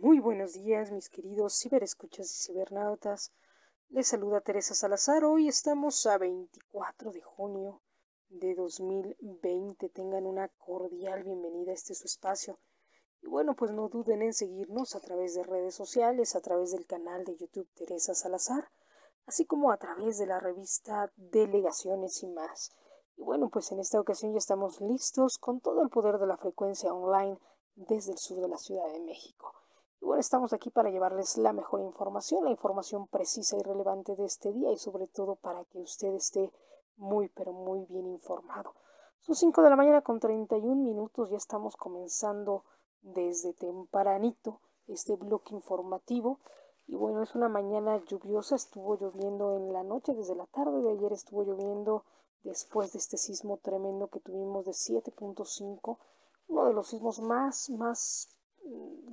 Muy buenos días, mis queridos ciberescuchas y cibernautas. Les saluda Teresa Salazar. Hoy estamos a 24 de junio de 2020. Tengan una cordial bienvenida a este su espacio. Y bueno, pues no duden en seguirnos a través de redes sociales, a través del canal de YouTube Teresa Salazar, así como a través de la revista Delegaciones y más. Y bueno, pues en esta ocasión ya estamos listos con todo el poder de la frecuencia online desde el sur de la Ciudad de México bueno, estamos aquí para llevarles la mejor información, la información precisa y relevante de este día y sobre todo para que usted esté muy pero muy bien informado. Son 5 de la mañana con 31 minutos, ya estamos comenzando desde tempranito este bloque informativo. Y bueno, es una mañana lluviosa, estuvo lloviendo en la noche, desde la tarde de ayer estuvo lloviendo después de este sismo tremendo que tuvimos de 7.5, uno de los sismos más, más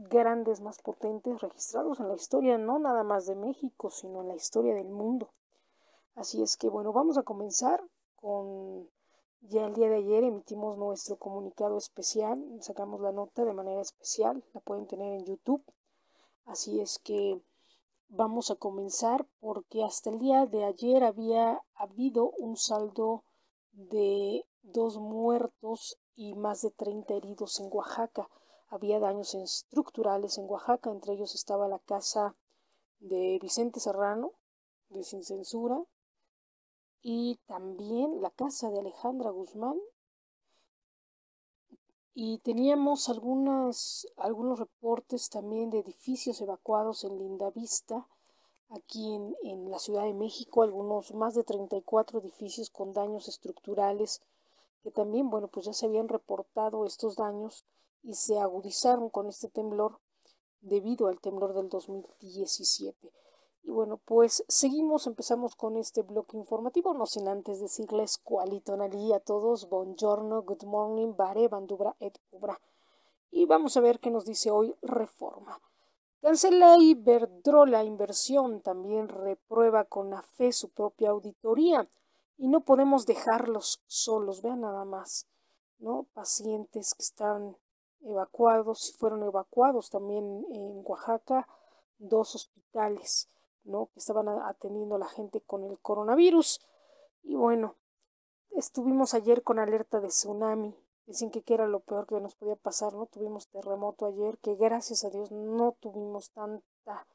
grandes, más potentes registrados en la historia, no nada más de México, sino en la historia del mundo. Así es que bueno, vamos a comenzar con... Ya el día de ayer emitimos nuestro comunicado especial, sacamos la nota de manera especial, la pueden tener en YouTube. Así es que vamos a comenzar porque hasta el día de ayer había habido un saldo de dos muertos y más de 30 heridos en Oaxaca había daños estructurales en Oaxaca, entre ellos estaba la casa de Vicente Serrano, de Sin Censura, y también la casa de Alejandra Guzmán. Y teníamos algunas, algunos reportes también de edificios evacuados en Lindavista, aquí en, en la Ciudad de México, algunos más de 34 edificios con daños estructurales, que también, bueno, pues ya se habían reportado estos daños y se agudizaron con este temblor debido al temblor del 2017. Y bueno, pues seguimos, empezamos con este bloque informativo, no sin antes decirles cualitonalía a todos, buongiorno, good morning, bare, bandubra et ubra. Y vamos a ver qué nos dice hoy Reforma. Cancela y la inversión, también reprueba con la fe su propia auditoría y no podemos dejarlos solos, vean nada más, ¿no? Pacientes que están evacuados, fueron evacuados también en Oaxaca dos hospitales, ¿no? Que estaban atendiendo a la gente con el coronavirus. Y bueno, estuvimos ayer con alerta de tsunami. Dicen que, que era lo peor que nos podía pasar, ¿no? Tuvimos terremoto ayer, que gracias a Dios no tuvimos tanta,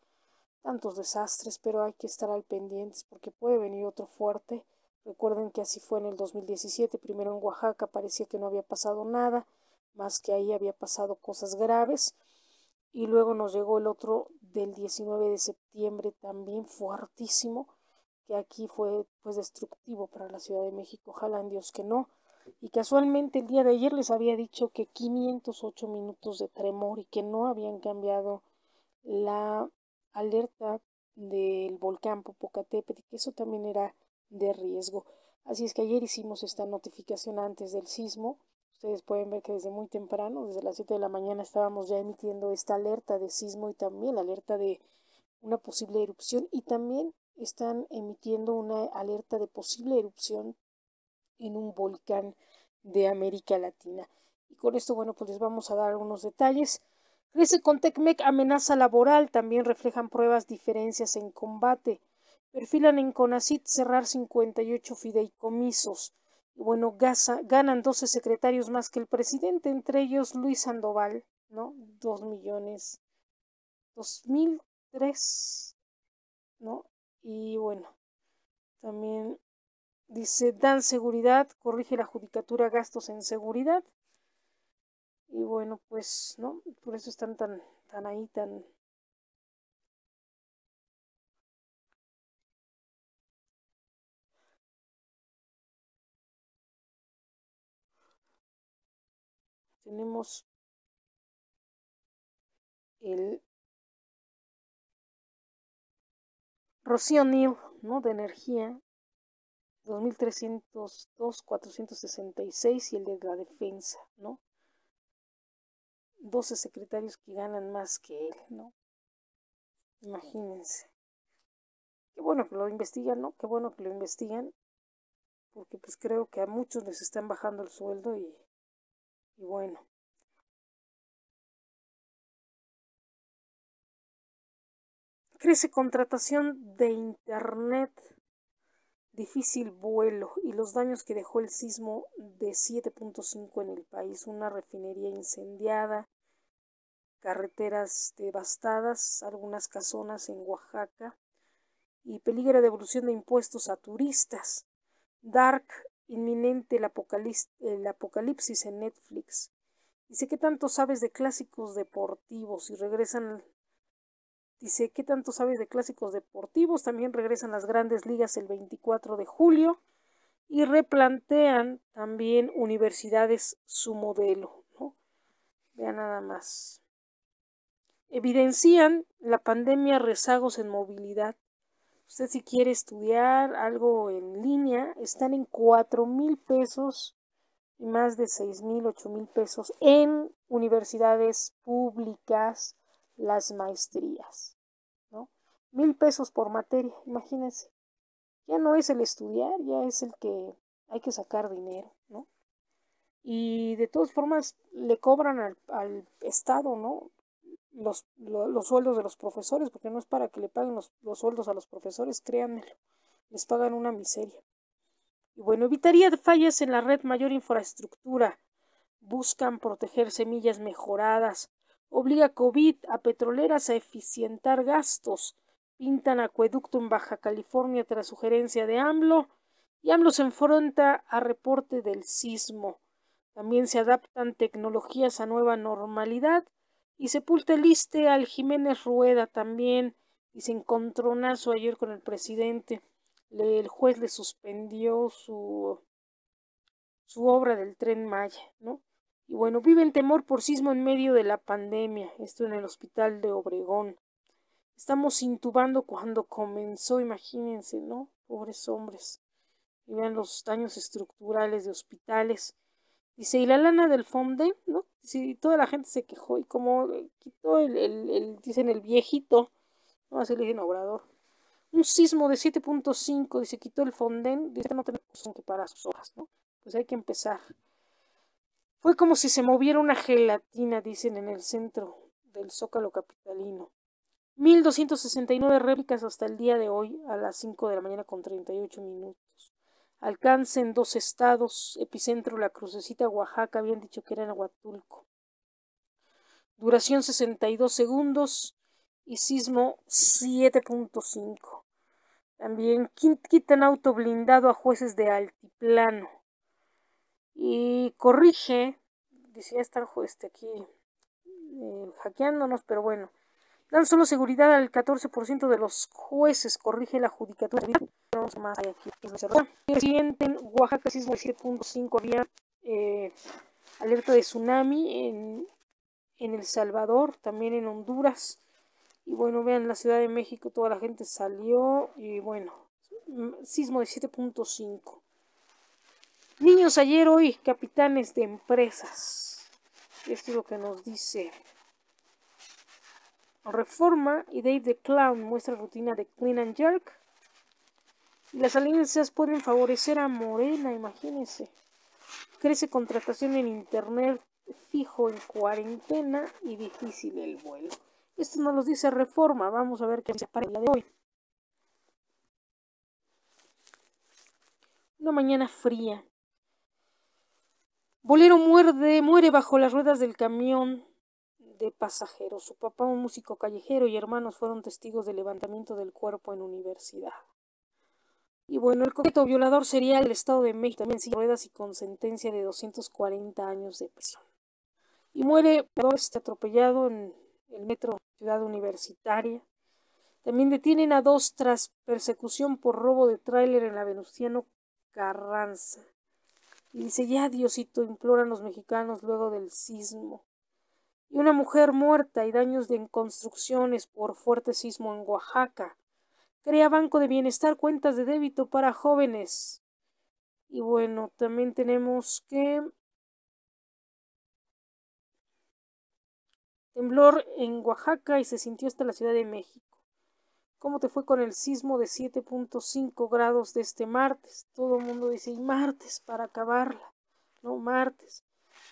tantos desastres, pero hay que estar al pendiente porque puede venir otro fuerte. Recuerden que así fue en el 2017, primero en Oaxaca parecía que no había pasado nada, más que ahí había pasado cosas graves. Y luego nos llegó el otro del 19 de septiembre, también fuertísimo, que aquí fue pues destructivo para la Ciudad de México. Ojalá en Dios que no. Y casualmente el día de ayer les había dicho que 508 minutos de tremor y que no habían cambiado la alerta del volcán Popocatépetl, que eso también era de riesgo. Así es que ayer hicimos esta notificación antes del sismo Ustedes pueden ver que desde muy temprano, desde las 7 de la mañana, estábamos ya emitiendo esta alerta de sismo y también la alerta de una posible erupción y también están emitiendo una alerta de posible erupción en un volcán de América Latina. Y con esto, bueno, pues les vamos a dar algunos detalles. Crece con Tecmec amenaza laboral, también reflejan pruebas diferencias en combate. Perfilan en CONACIT cerrar 58 fideicomisos. Y bueno, Gaza, ganan 12 secretarios más que el presidente, entre ellos Luis Sandoval, ¿no? 2 millones. 2003, ¿no? Y bueno, también dice, dan seguridad, corrige la judicatura gastos en seguridad. Y bueno, pues, ¿no? Por eso están tan, tan ahí, tan tenemos el Rocío ¿no? De energía, 2302, 466 y el de la defensa, ¿no? 12 secretarios que ganan más que él, ¿no? Imagínense. Qué bueno que lo investigan, ¿no? Qué bueno que lo investigan, porque pues creo que a muchos les están bajando el sueldo y y bueno. Crece contratación de Internet. Difícil vuelo y los daños que dejó el sismo de 7.5 en el país. Una refinería incendiada, carreteras devastadas, algunas casonas en Oaxaca y peligro de devolución de impuestos a turistas. Dark inminente el, apocalipsis en Netflix. Dice, que tanto sabes de clásicos deportivos? Y regresan Dice, ¿qué tanto sabes de clásicos deportivos? También regresan las grandes ligas el 24 de julio y replantean también universidades su modelo. ¿no? Vean nada más. Evidencian la pandemia rezagos en movilidad usted si quiere estudiar algo en línea, están en cuatro mil pesos y más de seis mil, ocho mil pesos en universidades públicas las maestrías, ¿no? Mil pesos por materia, imagínense. Ya no es el estudiar, ya es el que hay que sacar dinero, ¿no? Y de todas formas le cobran al, al Estado, ¿no? los, sueldos de los profesores, porque no es para que le paguen los, sueldos a los profesores, créanmelo, les pagan una miseria. Y bueno, evitaría fallas en la red, mayor infraestructura, buscan proteger semillas mejoradas, obliga a COVID a petroleras a eficientar gastos, pintan acueducto en Baja California tras sugerencia de AMLO, y AMLO se enfrenta a reporte del sismo. También se adaptan tecnologías a nueva normalidad y sepulta al Jiménez Rueda también. Y se encontró nazo ayer con el presidente. el juez le suspendió su, su obra del tren Maya, ¿no? Y bueno, vive temor por sismo en medio de la pandemia, esto en el hospital de Obregón. Estamos intubando cuando comenzó, imagínense, ¿no? Pobres hombres. Y vean los daños estructurales de hospitales Dice, y la lana del fondén, ¿no? y toda la gente se quejó y como eh, quitó el, el, dicen, el viejito, no, a le dicen obrador. Un sismo de 7.5, dice, quitó el Fonden, dice, no tenemos que parar sus hojas, ¿no? Pues hay que empezar. Fue como si se moviera una gelatina, dicen, en el centro del Zócalo Capitalino. 1.269 réplicas hasta el día de hoy, a las 5 de la mañana con 38 minutos alcance en dos estados, epicentro La Crucecita, Oaxaca, habían dicho que era en Aguatulco. Duración 62 segundos y sismo 7.5. También quitan auto blindado a jueces de altiplano. Y corrige, decía estar este, aquí eh, hackeándonos, pero bueno, Dan solo seguridad al 14% de los jueces, corrige la judicatura. Vamos más aquí. en Oaxaca, sismo de 7.5 había eh, alerta de tsunami en, en El Salvador, también en Honduras. Y bueno, vean la Ciudad de México, toda la gente salió y bueno, sismo de 7.5. Niños ayer hoy, capitanes de empresas. Esto es lo que nos dice reforma y Dave the Clown muestra rutina de Clean and Jerk. las alianzas pueden favorecer a Morena, imagínense. Crece contratación en internet fijo en cuarentena y difícil el vuelo. Esto nos lo dice Reforma, vamos a ver qué se para de hoy. Una mañana fría. Bolero muerde, muere bajo las ruedas del camión de pasajeros. Su papá, un músico callejero, y hermanos fueron testigos del levantamiento del cuerpo en universidad. Y bueno, el coqueto violador sería el Estado de México, también sin ruedas y con sentencia de 240 años de prisión. Y muere este atropellado en el metro Ciudad Universitaria. También detienen a dos tras persecución por robo de tráiler en la Venustiano Carranza. Y dice, ya Diosito, imploran los mexicanos luego del sismo y una mujer muerta y daños en construcciones por fuerte sismo en Oaxaca. Crea Banco de Bienestar cuentas de débito para jóvenes. Y bueno, también tenemos que... Temblor en Oaxaca y se sintió hasta la Ciudad de México. ¿Cómo te fue con el sismo de 7.5 grados de este martes? Todo el mundo dice, y martes para acabarla. No, martes.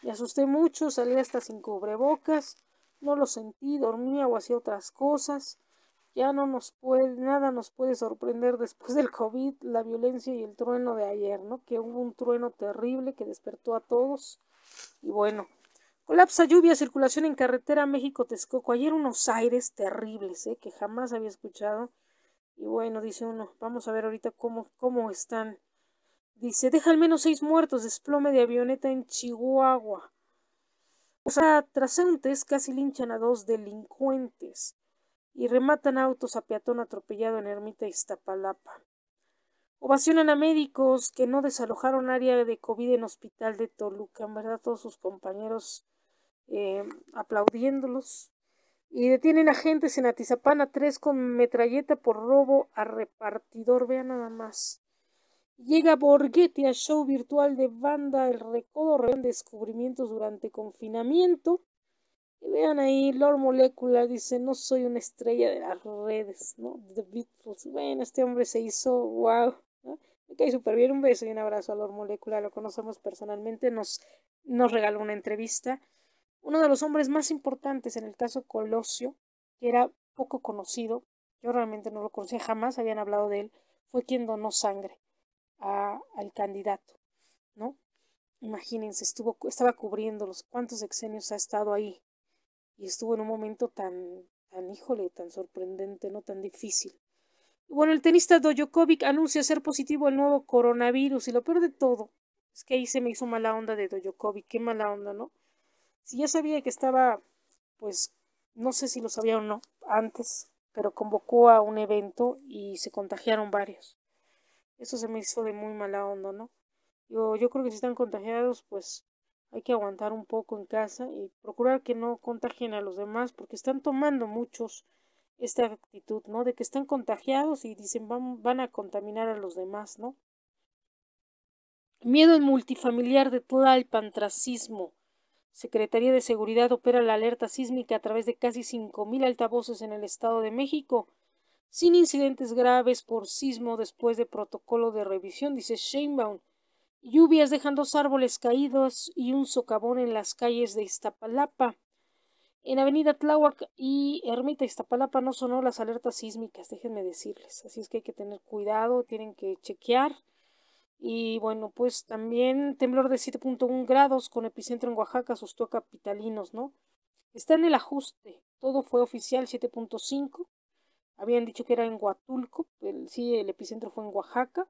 Me asusté mucho, salí hasta sin cubrebocas, no lo sentí, dormía o hacía otras cosas. Ya no nos puede, nada nos puede sorprender después del COVID, la violencia y el trueno de ayer, ¿no? Que hubo un trueno terrible que despertó a todos. Y bueno, colapsa lluvia, circulación en carretera México-Texcoco. Ayer unos aires terribles, ¿eh? Que jamás había escuchado. Y bueno, dice uno, vamos a ver ahorita cómo, cómo están Dice, deja al menos seis muertos, desplome de avioneta en Chihuahua. O sea, trasentes casi linchan a dos delincuentes y rematan autos a peatón atropellado en Ermita Iztapalapa. Ovacionan a médicos que no desalojaron área de COVID en hospital de Toluca. En verdad, todos sus compañeros eh, aplaudiéndolos. Y detienen agentes en Atizapana, tres con metralleta por robo a repartidor. Vean nada más. Llega Borghetti a show virtual de banda El Recodo, revelan descubrimientos durante confinamiento. Y vean ahí, Lord Molecular dice, no soy una estrella de las redes, ¿no? The Beatles. Bueno, este hombre se hizo, wow. Me cae súper bien, un beso y un abrazo a Lord Molecula. lo conocemos personalmente, nos, nos regaló una entrevista. Uno de los hombres más importantes en el caso Colosio, que era poco conocido, yo realmente no lo conocía, jamás habían hablado de él, fue quien donó sangre al candidato, ¿no? Imagínense, estuvo, estaba cubriendo los cuántos exenios ha estado ahí y estuvo en un momento tan, tan híjole, tan sorprendente, no tan difícil. Bueno, el tenista Dojokovic anuncia ser positivo al nuevo coronavirus y lo peor de todo es que ahí se me hizo mala onda de Dojokovic, qué mala onda, ¿no? Si ya sabía que estaba, pues, no sé si lo sabía o no antes, pero convocó a un evento y se contagiaron varios. Eso se me hizo de muy mala onda, ¿no? Yo, yo creo que si están contagiados, pues hay que aguantar un poco en casa y procurar que no contagien a los demás, porque están tomando muchos esta actitud, ¿no? De que están contagiados y dicen van, a contaminar a los demás, ¿no? Miedo en multifamiliar de toda el pantracismo. Secretaría de Seguridad opera la alerta sísmica a través de casi 5.000 altavoces en el Estado de México sin incidentes graves por sismo después de protocolo de revisión, dice Sheinbaum. Lluvias dejan dos árboles caídos y un socavón en las calles de Iztapalapa. En Avenida Tláhuac y Ermita Iztapalapa no sonó las alertas sísmicas, déjenme decirles. Así es que hay que tener cuidado, tienen que chequear. Y bueno, pues también temblor de 7.1 grados con epicentro en Oaxaca asustó a capitalinos, ¿no? Está en el ajuste, todo fue oficial 7.5. Habían dicho que era en Huatulco, sí, el epicentro fue en Oaxaca,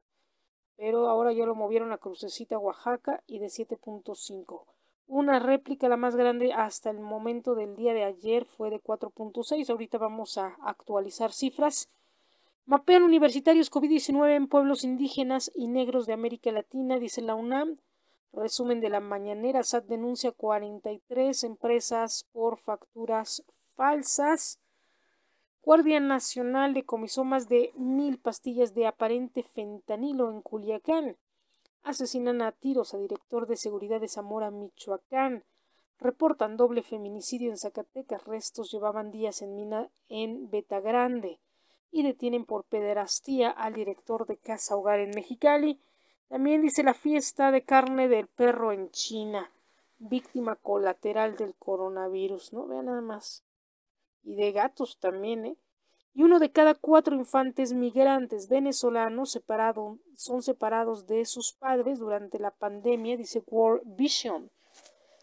pero ahora ya lo movieron a Crucecita, Oaxaca, y de 7.5. Una réplica, la más grande hasta el momento del día de ayer, fue de 4.6. Ahorita vamos a actualizar cifras. Mapean universitarios COVID-19 en pueblos indígenas y negros de América Latina, dice la UNAM. Resumen de la mañanera, SAT denuncia 43 empresas por facturas falsas. Guardia Nacional decomisó más de mil pastillas de aparente fentanilo en Culiacán. Asesinan a tiros a director de seguridad de Zamora, Michoacán. Reportan doble feminicidio en Zacatecas. Restos llevaban días en mina en Betagrande. Y detienen por pederastía al director de Casa Hogar en Mexicali. También dice la fiesta de carne del perro en China. Víctima colateral del coronavirus. No vean nada más y de gatos también, ¿eh? Y uno de cada cuatro infantes migrantes venezolanos son separados de sus padres durante la pandemia, dice World Vision.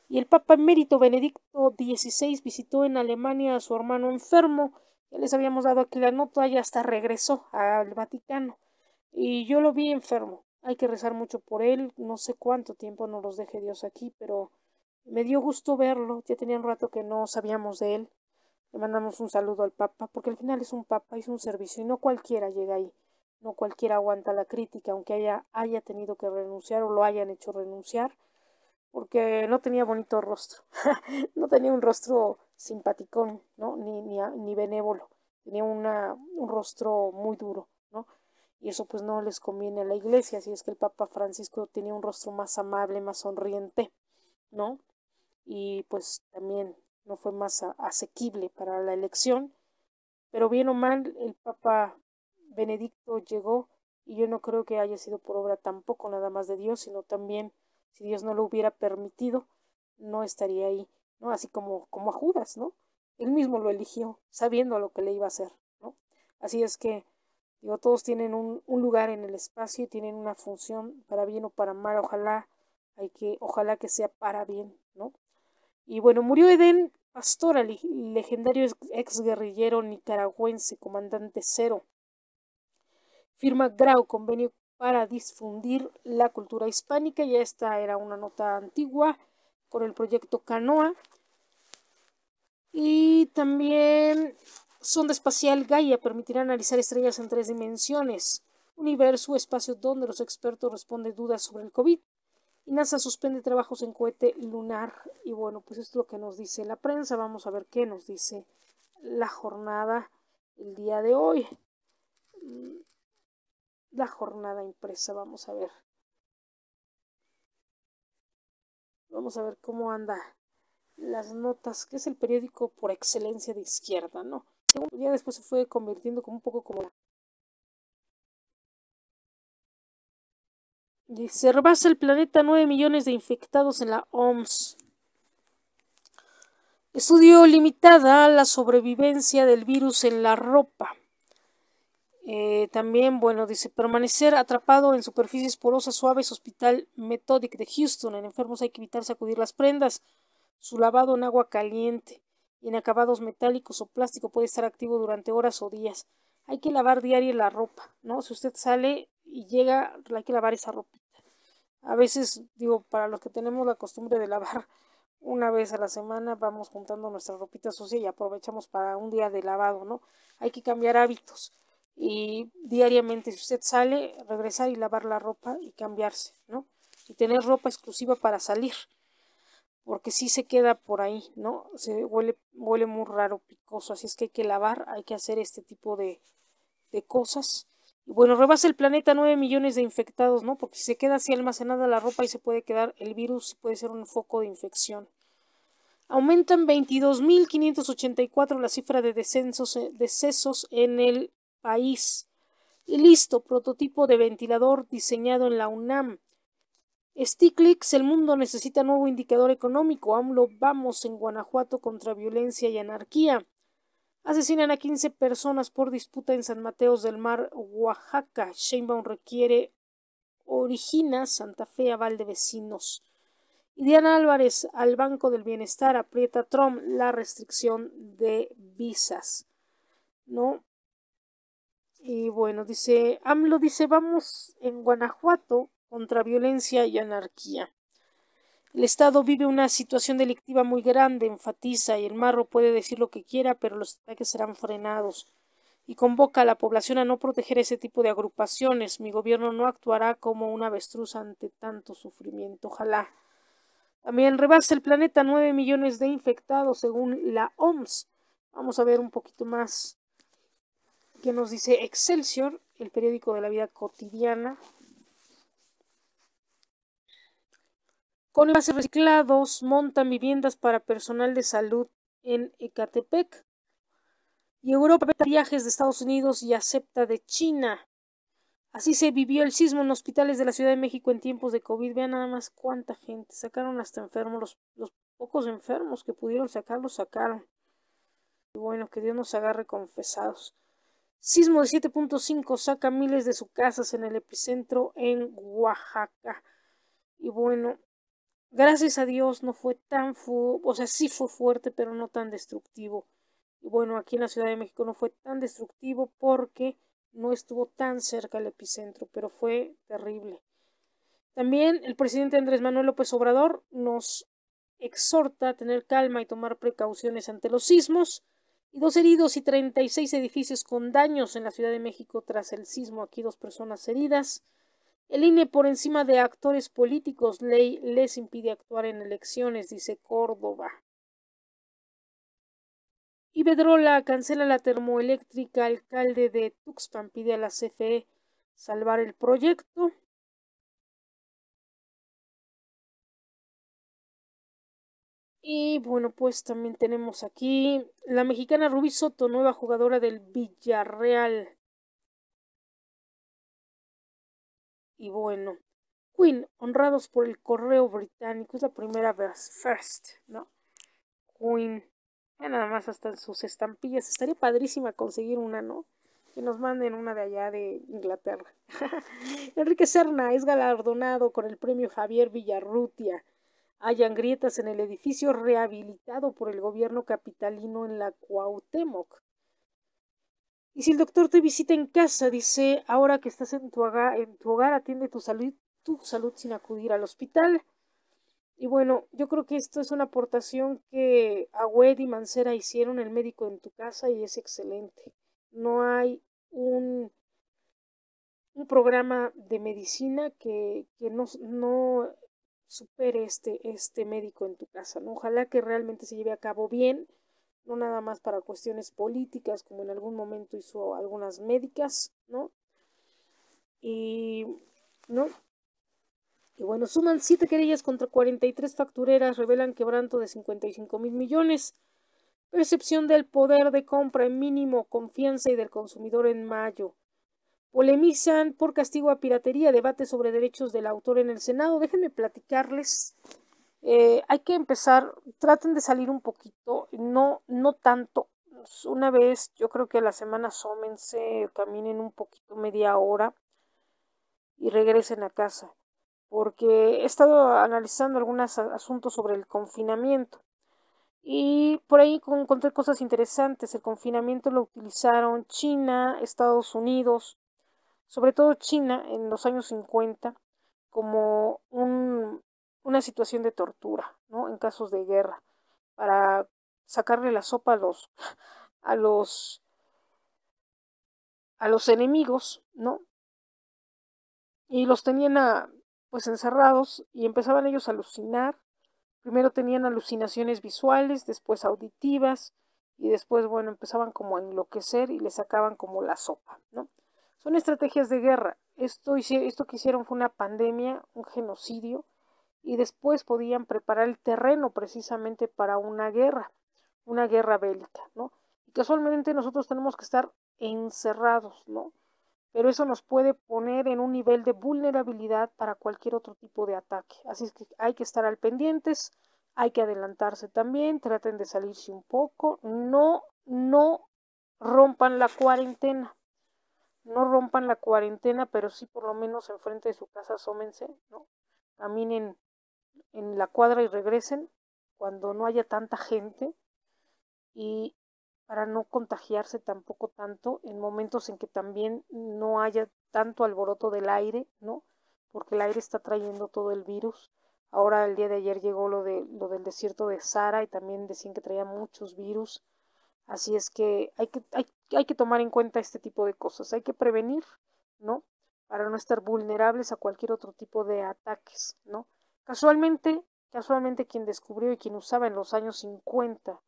Y el Papa Emérito Benedicto XVI visitó en Alemania a su hermano enfermo. Ya les habíamos dado aquí la nota y hasta regresó al Vaticano. Y yo lo vi enfermo. Hay que rezar mucho por él. No sé cuánto tiempo nos los deje Dios aquí, pero me dio gusto verlo. Ya tenía un rato que no sabíamos de él. Le mandamos un saludo al Papa, porque al final es un Papa, es un servicio y no cualquiera llega ahí. No cualquiera aguanta la crítica, aunque haya, haya tenido que renunciar o lo hayan hecho renunciar, porque no tenía bonito rostro. no tenía un rostro simpaticón, ¿no? Ni, ni, benévolo. Tenía una, un rostro muy duro, ¿no? y eso pues no les conviene a la iglesia, si es que el Papa Francisco tenía un rostro más amable, más sonriente, ¿no? Y pues también no fue más asequible para la elección, pero bien o mal el Papa Benedicto llegó y yo no creo que haya sido por obra tampoco nada más de Dios, sino también si Dios no lo hubiera permitido, no estaría ahí, ¿no? Así como, como a Judas, ¿no? Él mismo lo eligió, sabiendo lo que le iba a hacer, ¿no? Así es que, digo, todos tienen un, un lugar en el espacio y tienen una función para bien o para mal, ojalá, hay que, ojalá que sea para bien, ¿no? Y bueno, murió Eden Pastora, legendario exguerrillero nicaragüense, comandante cero. Firma Grau, convenio para difundir la cultura hispánica. Ya esta era una nota antigua con el proyecto Canoa. Y también sonda espacial Gaia permitirá analizar estrellas en tres dimensiones. Universo, espacio donde los expertos responden dudas sobre el COVID. Y NASA suspende trabajos en cohete lunar. Y bueno, pues esto es lo que nos dice la prensa. Vamos a ver qué nos dice la jornada el día de hoy. Mm, la jornada impresa, vamos a ver. Vamos a ver cómo anda las notas, que es el periódico por excelencia de izquierda, ¿no? Ya después se fue convirtiendo como un poco como la Dice, rebasa el planeta 9 millones de infectados en la OMS. Estudio limitada a la sobrevivencia del virus en la ropa. Eh, también, bueno, dice, permanecer atrapado en superficies porosas suaves, Hospital Methodic de Houston. En enfermos hay que evitar sacudir las prendas, su lavado en agua caliente y en acabados metálicos o plástico puede estar activo durante horas o días. Hay que lavar diario la ropa, ¿no? Si usted sale y llega, hay que lavar esa ropa. A veces, digo, para los que tenemos la costumbre de lavar una vez a la semana, vamos juntando nuestra ropita sucia y aprovechamos para un día de lavado, ¿no? Hay que cambiar hábitos y diariamente, si usted sale, regresar y lavar la ropa y cambiarse, ¿no? Y tener ropa exclusiva para salir, porque si se queda por ahí, ¿no? Se huele, huele muy raro, picoso, así es que hay que lavar, hay que hacer este tipo de, de cosas bueno, rebasa el planeta 9 millones de infectados, ¿no? Porque si se queda así almacenada la ropa y se puede quedar el virus, puede ser un foco de infección. Aumentan 22.584 la cifra de descensos, eh, decesos en el país. Y listo, prototipo de ventilador diseñado en la UNAM. Sticklix, el mundo necesita nuevo indicador económico. AMLO, vamos en Guanajuato contra violencia y anarquía. Asesinan a 15 personas por disputa en San Mateos del Mar, Oaxaca. Sheinbaum requiere origina Santa Fe aval de vecinos. Y Diana Álvarez al Banco del Bienestar aprieta Trump la restricción de visas. ¿No? Y bueno, dice, AMLO dice, vamos en Guanajuato contra violencia y anarquía. El Estado vive una situación delictiva muy grande, enfatiza, y el marro puede decir lo que quiera, pero los ataques serán frenados. Y convoca a la población a no proteger ese tipo de agrupaciones. Mi gobierno no actuará como una avestruz ante tanto sufrimiento. Ojalá. También rebasa el planeta 9 millones de infectados según la OMS. Vamos a ver un poquito más ¿Qué nos dice Excelsior, el periódico de la vida cotidiana. Con envases reciclados montan viviendas para personal de salud en Ecatepec. Y Europa veta viajes de Estados Unidos y acepta de China. Así se vivió el sismo en hospitales de la Ciudad de México en tiempos de COVID. Vean nada más cuánta gente. Sacaron hasta enfermos. Los, pocos enfermos que pudieron sacar, los sacaron. Y bueno, que Dios nos agarre confesados. Sismo de 7.5 saca miles de sus casas en el epicentro en Oaxaca. Y bueno, Gracias a Dios no fue tan, fuerte, o sea, sí fue fuerte, pero no tan destructivo. Y bueno, aquí en la Ciudad de México no fue tan destructivo porque no estuvo tan cerca el epicentro, pero fue terrible. También el presidente Andrés Manuel López Obrador nos exhorta a tener calma y tomar precauciones ante los sismos. Y dos heridos y 36 edificios con daños en la Ciudad de México tras el sismo. Aquí dos personas heridas. El INE por encima de actores políticos, ley les impide actuar en elecciones, dice Córdoba. Y cancela la termoeléctrica, alcalde de Tuxpan pide a la CFE salvar el proyecto. Y bueno, pues también tenemos aquí la mexicana Rubí Soto, nueva jugadora del Villarreal. y bueno. Queen, honrados por el correo británico, es la primera vez, first, ¿no? Queen, ya nada más hasta sus estampillas, estaría padrísima conseguir una, ¿no? Que nos manden una de allá de Inglaterra. Enrique Serna es galardonado con el premio Javier Villarrutia. Hay grietas en el edificio rehabilitado por el gobierno capitalino en la Cuauhtémoc. Y si el doctor te visita en casa, dice, ahora que estás en tu, hogar, atiende tu salud, tu salud sin acudir al hospital. Y bueno, yo creo que esto es una aportación que Agüed y Mancera hicieron el médico en tu casa y es excelente. No hay un, un programa de medicina que, que no, no supere este, este médico en tu casa. Ojalá que realmente se lleve a cabo bien no nada más para cuestiones políticas, como en algún momento hizo algunas médicas, ¿no? Y, ¿no? Y bueno, suman siete querellas contra 43 factureras, revelan quebranto de 55 mil millones. Percepción del poder de compra en mínimo, confianza y del consumidor en mayo. Polemizan por castigo a piratería, debate sobre derechos del autor en el Senado. Déjenme platicarles eh, hay que empezar, traten de salir un poquito, no, no tanto. Una vez, yo creo que a la semana asómense, caminen un poquito, media hora y regresen a casa. Porque he estado analizando algunos asuntos sobre el confinamiento. Y por ahí encontré cosas interesantes. El confinamiento lo utilizaron China, Estados Unidos, sobre todo China en los años 50, como un una situación de tortura, ¿no? En casos de guerra, para sacarle la sopa a los, a los, a los enemigos, ¿no? Y los tenían a, pues encerrados y empezaban ellos a alucinar. Primero tenían alucinaciones visuales, después auditivas y después, bueno, empezaban como a enloquecer y le sacaban como la sopa, ¿no? Son estrategias de guerra. Esto, esto que hicieron fue una pandemia, un genocidio, y después podían preparar el terreno precisamente para una guerra, una guerra bélica, ¿no? Y casualmente nosotros tenemos que estar encerrados, ¿no? Pero eso nos puede poner en un nivel de vulnerabilidad para cualquier otro tipo de ataque. Así es que hay que estar al pendientes, hay que adelantarse también, traten de salirse un poco, no, no rompan la cuarentena. No rompan la cuarentena, pero sí por lo menos enfrente de su casa asómense, ¿no? Caminen en la cuadra y regresen cuando no haya tanta gente y para no contagiarse tampoco tanto en momentos en que también no haya tanto alboroto del aire, ¿no? Porque el aire está trayendo todo el virus. Ahora el día de ayer llegó lo de lo del desierto de Sara y también decían que traía muchos virus. Así es que hay que, hay, hay que tomar en cuenta este tipo de cosas, hay que prevenir, ¿no? Para no estar vulnerables a cualquier otro tipo de ataques, ¿no? Casualmente, casualmente quien descubrió y quien usaba en los años 50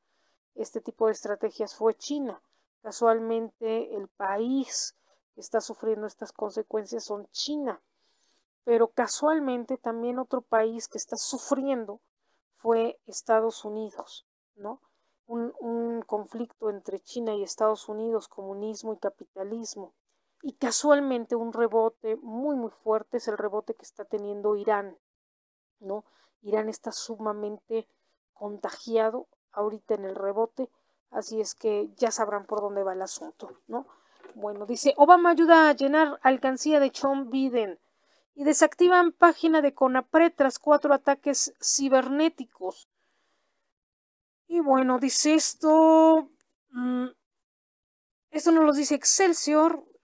este tipo de estrategias fue China. Casualmente el país que está sufriendo estas consecuencias son China. Pero casualmente también otro país que está sufriendo fue Estados Unidos, ¿no? un conflicto entre China y Estados Unidos, comunismo y capitalismo. Y casualmente un rebote muy, muy fuerte es el rebote que está teniendo Irán. ¿no? Irán está sumamente contagiado ahorita en el rebote, así es que ya sabrán por dónde va el asunto, ¿no? Bueno, dice, Obama ayuda a llenar alcancía de John Biden y desactivan página de CONAPRE tras cuatro ataques cibernéticos. Y bueno, dice esto, mm, esto no lo dice Excelsior,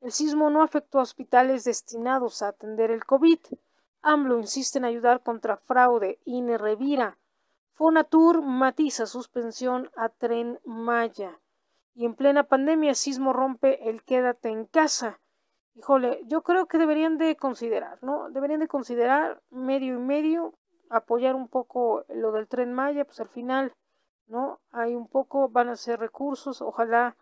El sismo no afectó a hospitales destinados a atender el COVID. AMLO insiste en ayudar contra fraude. INE revira. Fonatur matiza suspensión a tren Maya. Y en plena pandemia, sismo rompe el quédate en casa. Híjole, yo creo que deberían de considerar, ¿no? Deberían de considerar medio y medio, apoyar un poco lo del tren Maya, pues al final, ¿no? Hay un poco, van a ser recursos, ojalá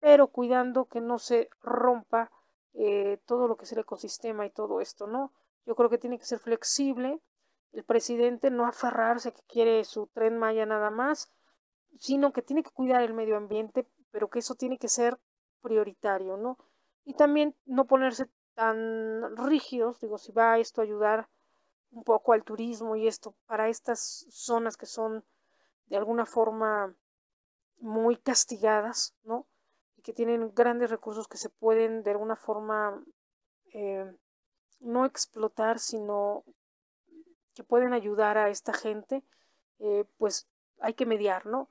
pero cuidando que no se rompa eh, todo lo que es el ecosistema y todo esto, ¿no? Yo creo que tiene que ser flexible, el presidente no aferrarse que quiere su tren Maya nada más, sino que tiene que cuidar el medio ambiente, pero que eso tiene que ser prioritario, ¿no? Y también no ponerse tan rígidos, digo, si va esto a ayudar un poco al turismo y esto para estas zonas que son de alguna forma muy castigadas, ¿no? que tienen grandes recursos que se pueden de alguna forma eh, no explotar, sino que pueden ayudar a esta gente, eh, pues hay que mediar, ¿no?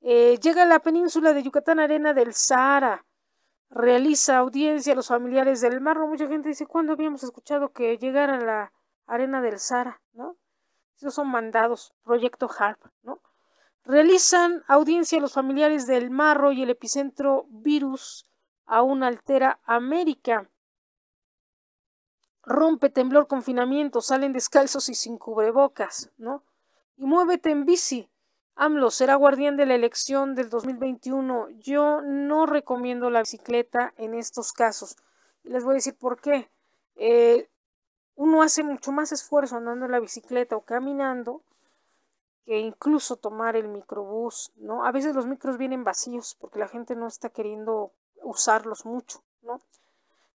Eh, llega a la península de Yucatán Arena del Sahara, realiza audiencia a los familiares del marro. Mucha gente dice, ¿cuándo habíamos escuchado que llegara a la Arena del Sahara, ¿no? Esos son mandados, Proyecto HARP, ¿no? Realizan audiencia a los familiares del marro y el epicentro virus aún altera América. Rompe temblor confinamiento, salen descalzos y sin cubrebocas, ¿no? Y muévete en bici. AMLO será guardián de la elección del 2021. Yo no recomiendo la bicicleta en estos casos. Les voy a decir por qué. Eh, uno hace mucho más esfuerzo andando en la bicicleta o caminando que incluso tomar el microbús, ¿no? A veces los micros vienen vacíos porque la gente no está queriendo usarlos mucho, ¿no?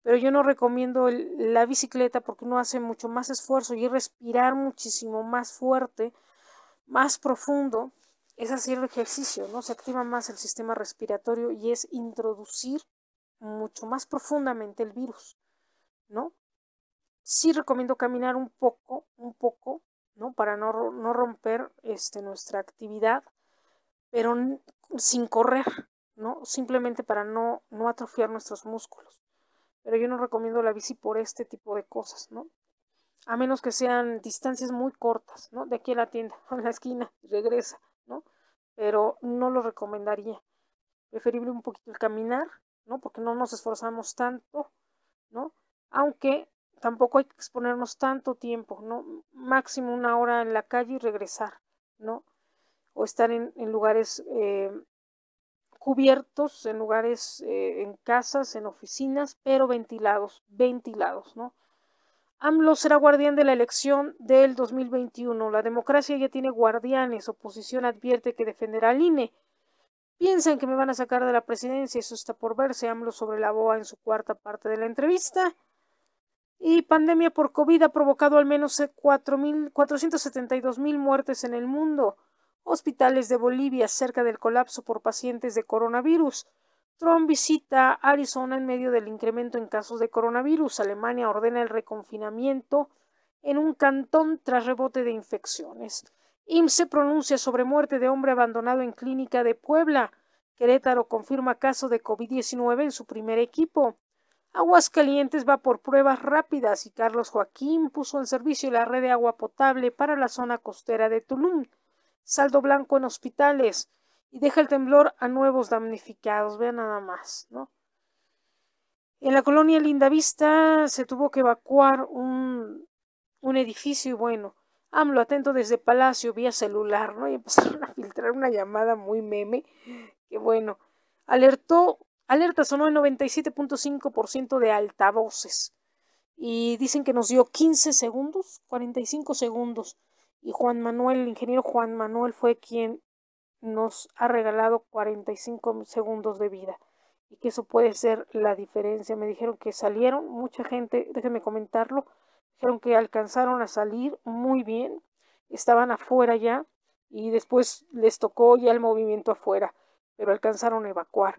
Pero yo no recomiendo la bicicleta porque uno hace mucho más esfuerzo y respirar muchísimo más fuerte, más profundo, es hacer ejercicio, ¿no? Se activa más el sistema respiratorio y es introducir mucho más profundamente el virus, ¿no? Sí recomiendo caminar un poco, un poco, ¿no? Para no, romper este, nuestra actividad, pero sin correr, ¿no? Simplemente para no, no atrofiar nuestros músculos. Pero yo no recomiendo la bici por este tipo de cosas, ¿no? A menos que sean distancias muy cortas, ¿no? De aquí a la tienda, a la esquina, regresa, ¿no? Pero no lo recomendaría. Preferible un poquito el caminar, ¿no? Porque no nos esforzamos tanto, ¿no? Aunque tampoco hay que exponernos tanto tiempo, ¿no? Máximo una hora en la calle y regresar, ¿no? O estar en, lugares eh, cubiertos, en lugares, eh, en casas, en oficinas, pero ventilados, ventilados, ¿no? AMLO será guardián de la elección del 2021. La democracia ya tiene guardianes. Oposición advierte que defenderá al INE. Piensan que me van a sacar de la presidencia, eso está por verse. AMLO sobre la boa en su cuarta parte de la entrevista y pandemia por COVID ha provocado al menos 4.472.000 eh, mil muertes en el mundo. Hospitales de Bolivia cerca del colapso por pacientes de coronavirus. Trump visita Arizona en medio del incremento en casos de coronavirus. Alemania ordena el reconfinamiento en un cantón tras rebote de infecciones. IMSS se pronuncia sobre muerte de hombre abandonado en clínica de Puebla. Querétaro confirma caso de COVID-19 en su primer equipo. Aguascalientes va por pruebas rápidas y Carlos Joaquín puso en servicio la red de agua potable para la zona costera de Tulum. Saldo blanco en hospitales y deja el temblor a nuevos damnificados. Vean nada más, ¿no? En la colonia Lindavista se tuvo que evacuar un, un edificio y bueno, AMLO atento desde Palacio vía celular, ¿no? Y empezaron a filtrar una llamada muy meme, que bueno, alertó Alerta sonó el 97.5% de altavoces. Y dicen que nos dio 15 segundos, 45 segundos. Y Juan Manuel, el ingeniero Juan Manuel fue quien nos ha regalado 45 segundos de vida. Y que eso puede ser la diferencia. Me dijeron que salieron, mucha gente, déjenme comentarlo, dijeron que alcanzaron a salir muy bien. Estaban afuera ya y después les tocó ya el movimiento afuera, pero alcanzaron a evacuar.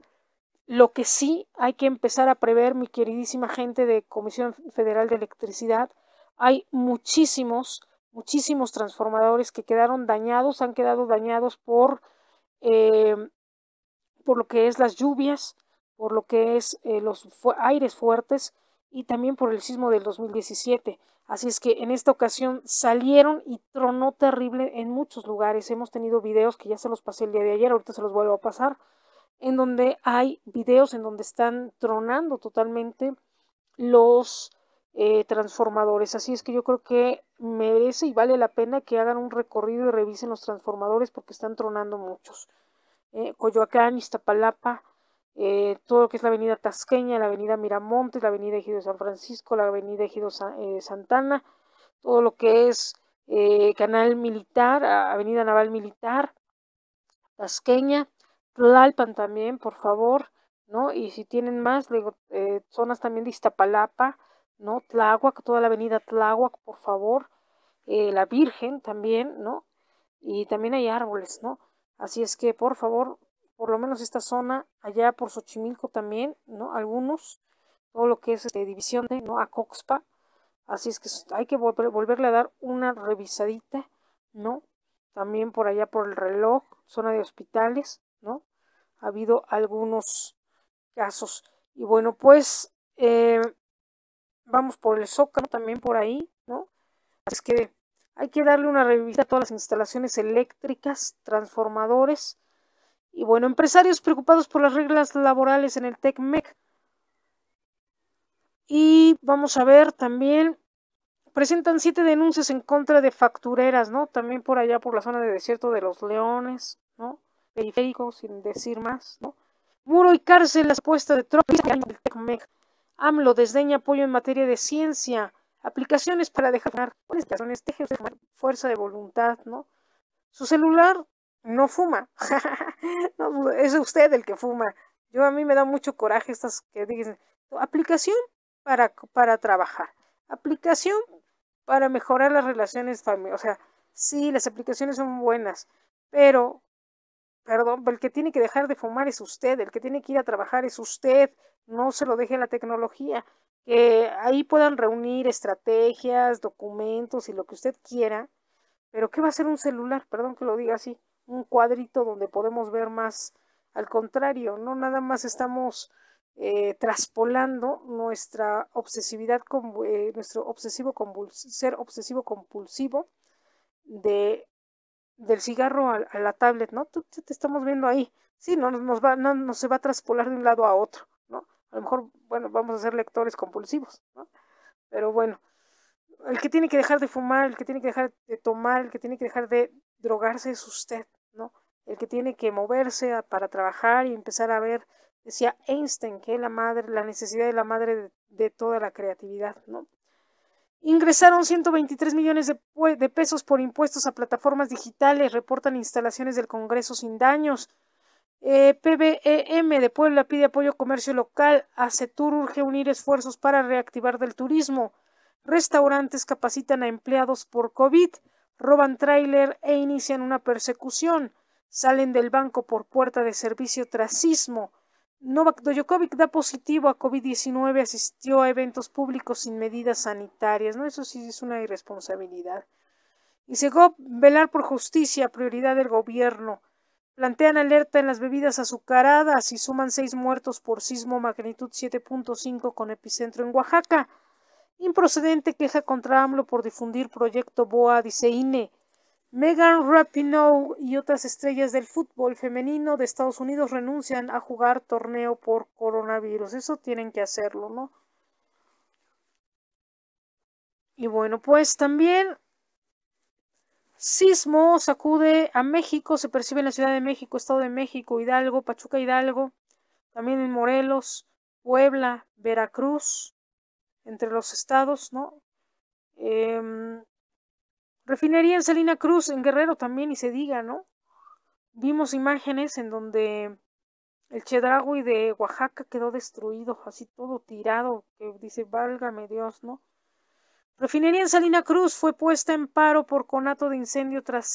Lo que sí hay que empezar a prever, mi queridísima gente de Comisión Federal de Electricidad, hay muchísimos, muchísimos transformadores que quedaron dañados, han quedado dañados por, eh, por lo que es las lluvias, por lo que es eh, los aires fuertes y también por el sismo del 2017. Así es que en esta ocasión salieron y tronó terrible en muchos lugares. Hemos tenido videos que ya se los pasé el día de ayer, ahorita se los vuelvo a pasar en donde hay videos en donde están tronando totalmente los eh, transformadores. Así es que yo creo que merece y vale la pena que hagan un recorrido y revisen los transformadores porque están tronando muchos. Eh, Coyoacán, Iztapalapa, eh, todo lo que es la avenida Tasqueña, la avenida Miramontes, la avenida Ejido San Francisco, la avenida Ejido de Santana, todo lo que es Canal Militar, Avenida Naval Militar, Tasqueña, Tlalpan también, por favor, ¿no? Y si tienen más, digo, eh, zonas también de Iztapalapa, ¿no? Tláhuac, toda la avenida Tláhuac, por favor. Eh, la Virgen también, ¿no? Y también hay árboles, ¿no? Así es que, por favor, por lo menos esta zona, allá por Xochimilco también, ¿no? Algunos, todo lo que es este, división de, ¿no? A Coxpa. Así es que hay que volverle a dar una revisadita, ¿no? También por allá por el reloj, zona de hospitales, ha habido algunos casos. Y bueno, pues eh, vamos por el Zócalo también por ahí, ¿no? Así es que hay que darle una revista a todas las instalaciones eléctricas, transformadores. Y bueno, empresarios preocupados por las reglas laborales en el TECMEC. Y vamos a ver también, presentan siete denuncias en contra de factureras, ¿no? También por allá, por la zona de desierto de los leones periférico, sin decir más, ¿no? Muro y cárcel, las apuestas de tropas. del TECMEC. AMLO desdeña apoyo en materia de ciencia. Aplicaciones para dejar fumar. ¿Cuáles razones? de Fuerza de voluntad, ¿no? Su celular no fuma. es usted el que fuma. Yo a mí me da mucho coraje estas que dicen. Aplicación para, para trabajar. Aplicación para mejorar las relaciones familiares. O sea, sí, las aplicaciones son buenas, pero perdón, el que tiene que dejar de fumar es usted, el que tiene que ir a trabajar es usted, no se lo deje la tecnología. Que ahí puedan reunir estrategias, documentos y lo que usted quiera, pero ¿qué va a ser un celular? Perdón que lo diga así, un cuadrito donde podemos ver más. Al contrario, no nada más estamos eh, traspolando nuestra obsesividad, con, eh, nuestro obsesivo ser obsesivo compulsivo de del cigarro a, la tablet, ¿no? Te, estamos viendo ahí. Sí, no nos va, no, se va a traspolar de un lado a otro, ¿no? A lo mejor, bueno, vamos a ser lectores compulsivos, ¿no? Pero bueno, el que tiene que dejar de fumar, el que tiene que dejar de tomar, el que tiene que dejar de drogarse es usted, ¿no? El que tiene que moverse para trabajar y empezar a ver, decía Einstein, que la madre, la necesidad de la madre de toda la creatividad, ¿no? Ingresaron 123 millones de, pesos por impuestos a plataformas digitales, reportan instalaciones del Congreso sin daños. Eh, PBEM de Puebla pide apoyo a comercio local. ACETUR urge unir esfuerzos para reactivar del turismo. Restaurantes capacitan a empleados por COVID. Roban tráiler e inician una persecución. Salen del banco por puerta de servicio tras sismo. Novak Djokovic da positivo a COVID-19, asistió a eventos públicos sin medidas sanitarias, ¿no? Eso sí es una irresponsabilidad. Y llegó velar por justicia, prioridad del gobierno. Plantean alerta en las bebidas azucaradas y suman seis muertos por sismo magnitud 7.5 con epicentro en Oaxaca. Improcedente queja contra AMLO por difundir proyecto BOA, dice INE. Megan Rapinoe y otras estrellas del fútbol femenino de Estados Unidos renuncian a jugar torneo por coronavirus. Eso tienen que hacerlo, ¿no? Y bueno, pues también sismo sacude a México, se percibe en la Ciudad de México, Estado de México, Hidalgo, Pachuca Hidalgo, también en Morelos, Puebla, Veracruz, entre los estados, ¿no? Em, Refinería en Salina Cruz, en Guerrero también, y se diga, ¿no? Vimos imágenes en donde el Chedragui de Oaxaca quedó destruido, así todo tirado, que dice, válgame Dios, ¿no? Refinería en Salina Cruz fue puesta en paro por conato de incendio tras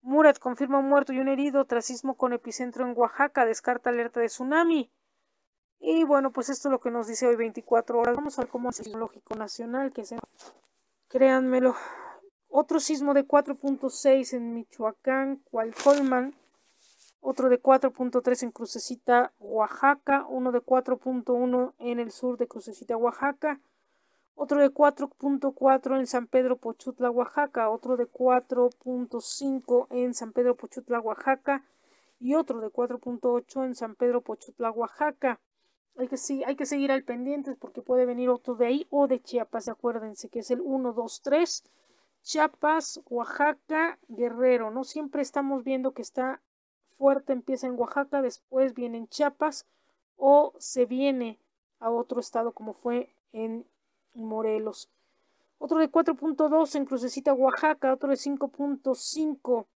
Murat confirma muerto y un herido tras con epicentro en Oaxaca, descarta alerta de tsunami. Y bueno, pues esto es lo que nos dice hoy 24 horas. Vamos al Común Sismológico Nacional, que se... Créanmelo, otro sismo de 4.6 en Michoacán, Cualcolman. Otro de 4.3 en Crucecita, Oaxaca. Uno de 4.1 en el sur de Crucecita, Oaxaca. Otro de 4.4 en San Pedro Pochutla, Oaxaca. Otro de 4.5 en San Pedro Pochutla, Oaxaca. Y otro de 4.8 en San Pedro Pochutla, Oaxaca. Hay que, hay que seguir al pendiente porque puede venir otro de ahí o de Chiapas, acuérdense que es el 1, 2, 3 Chiapas, Oaxaca, Guerrero. No siempre estamos viendo que está fuerte, empieza en Oaxaca, después viene en Chiapas o se viene a otro estado como fue en Morelos. Otro de 4.2 en Crucecita, Oaxaca, otro de 5.5.